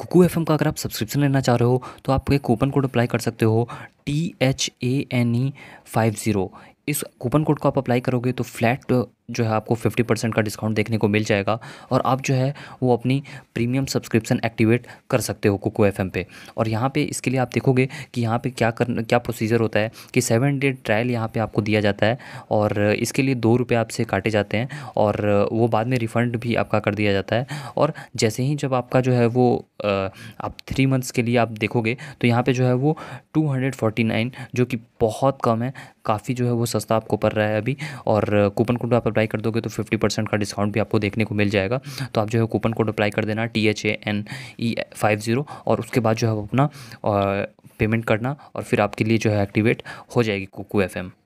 Kuku F का अगर आप सब्सक्रिप्शन लेना चाह रहे हो तो आप एक कूपन कोड अप्लाई कर सकते हो T H A N E five zero इस कूपन कोड को आप अप्लाई करोगे तो फ्लैट जो है आपको 50 परसेंट का डिस्काउंट देखने को मिल जाएगा और आप जो है वो अपनी प्रीमियम सब्सक्रिप्शन एक्टिवेट कर सकते हो कोको एफ पे और यहाँ पे इसके लिए आप देखोगे कि यहाँ पे क्या कर क्या प्रोसीजर होता है कि सेवन डे ट्रायल यहाँ पे आपको दिया जाता है और इसके लिए दो रुपये आपसे काटे जाते हैं और वो बाद में रिफ़ंड भी आपका कर दिया जाता है और जैसे ही जब आपका जो है वो आप थ्री मंथ्स के लिए आप देखोगे तो यहाँ पर जो है वो टू जो कि बहुत कम है काफ़ी जो है वो सस्ता आपको पड़ रहा है अभी और कूपन कोड आप अप्लाई कर दोगे तो फिफ्टी परसेंट का डिस्काउंट भी आपको देखने को मिल जाएगा तो आप जो है कूपन कोड अप्लाई कर देना T H A N E five zero और उसके बाद जो है अपना पेमेंट करना और फिर आपके लिए जो है एक्टिवेट हो जाएगी कुकू एफ एम